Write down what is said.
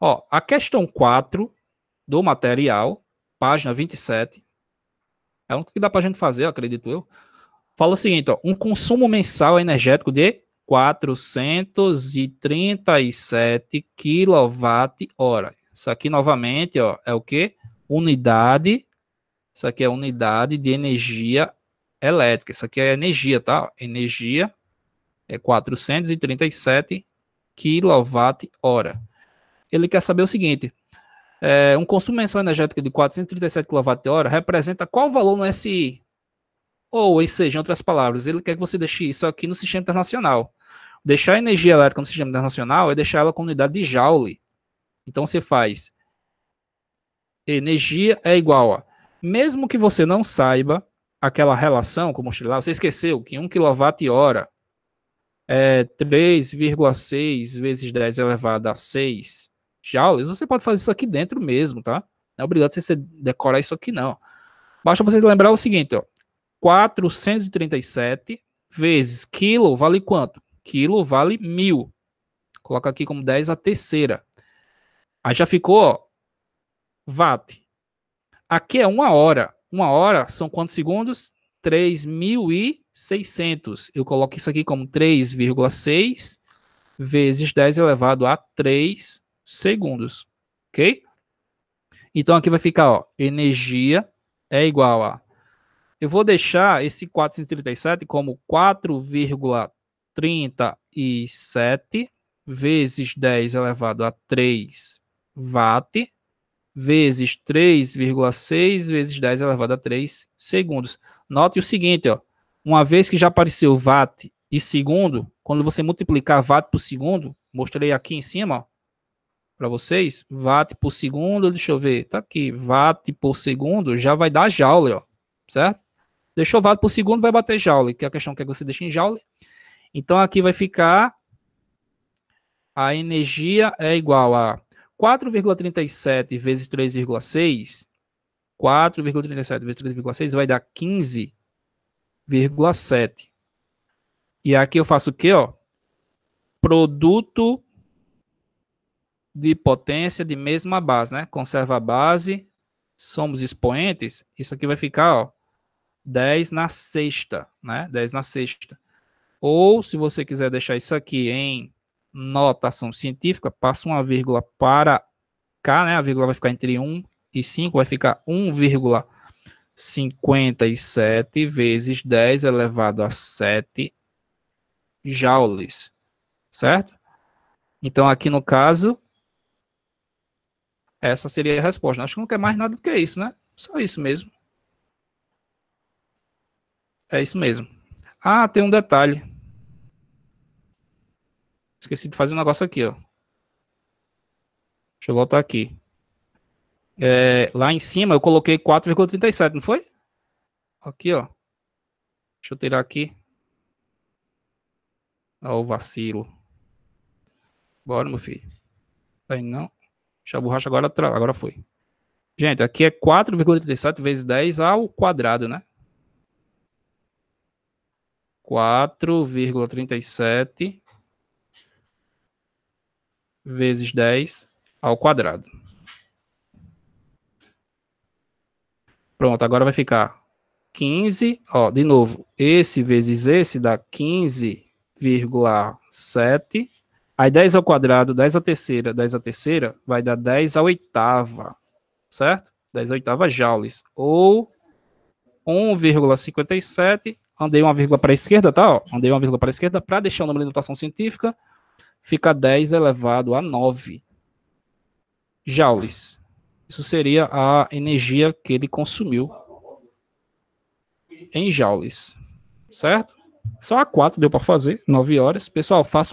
Ó, a questão 4 do material, página 27, é o que dá para a gente fazer, acredito eu. Fala o seguinte, ó, um consumo mensal energético de 437 quilowatt-hora. Isso aqui, novamente, ó, é o que? Unidade, isso aqui é unidade de energia elétrica. Isso aqui é energia, tá? Energia é 437 quilowatt-hora ele quer saber o seguinte: é, um consumo mensal energético de 437 kWh representa qual valor no SI? Ou, ou seja, em outras palavras, ele quer que você deixe isso aqui no sistema internacional. Deixar a energia elétrica no sistema internacional é deixar ela com unidade de Joule. Então você faz energia é igual a, mesmo que você não saiba aquela relação como lá, você esqueceu que 1 kWh é 3,6 vezes 10 elevado a 6 de aulas, você pode fazer isso aqui dentro mesmo, tá? Não é obrigado você decorar isso aqui, não. Basta você lembrar o seguinte, ó. 437 vezes quilo vale quanto? Quilo vale mil. Coloca aqui como 10 a terceira. Aí já ficou, ó, watt. Aqui é uma hora. Uma hora são quantos segundos? 3.600. Eu coloco isso aqui como 3,6 vezes 10 elevado a 3 segundos, ok? Então aqui vai ficar, ó, energia é igual a... Eu vou deixar esse 437 como 4,37 vezes 10 elevado a 3 watt vezes 3,6 vezes 10 elevado a 3 segundos. Note o seguinte, ó, uma vez que já apareceu watt e segundo, quando você multiplicar watt por segundo, mostrei aqui em cima, ó, para vocês, watt por segundo, deixa eu ver, tá aqui, watt por segundo já vai dar joule, ó, certo? Deixou watt por segundo, vai bater joule, que é a questão que você deixa em joule. Então aqui vai ficar a energia é igual a 4,37 vezes 3,6, 4,37 vezes 3,6 vai dar 15,7. E aqui eu faço o quê, ó? Produto de potência de mesma base, né? Conserva a base, somos expoentes, isso aqui vai ficar, ó, 10 na sexta, né? 10 na sexta. Ou, se você quiser deixar isso aqui em notação científica, passa uma vírgula para cá, né? A vírgula vai ficar entre 1 e 5, vai ficar 1,57 vezes 10 elevado a 7 joules, certo? Então, aqui no caso, essa seria a resposta. Acho que não quer mais nada do que isso, né? Só isso mesmo. É isso mesmo. Ah, tem um detalhe. Esqueci de fazer um negócio aqui, ó. Deixa eu voltar aqui. É, lá em cima eu coloquei 4,37, não foi? Aqui, ó. Deixa eu tirar aqui. Olha o vacilo. Bora, meu filho. Aí tá não? a borracha agora, agora foi. Gente, aqui é 4,37 vezes 10 ao quadrado, né? 4,37 vezes 10 ao quadrado. Pronto, agora vai ficar 15, ó, de novo, esse vezes esse dá 15,7 Aí 10 ao quadrado, 10 à terceira, 10 à terceira, vai dar 10 à oitava, certo? 10 à oitava joules, ou 1,57, andei uma vírgula para a esquerda, tá? Ó, andei uma vírgula para a esquerda, para deixar o número de notação científica, fica 10 elevado a 9 joules. Isso seria a energia que ele consumiu em joules, certo? Só a 4 deu para fazer, 9 horas. Pessoal, façam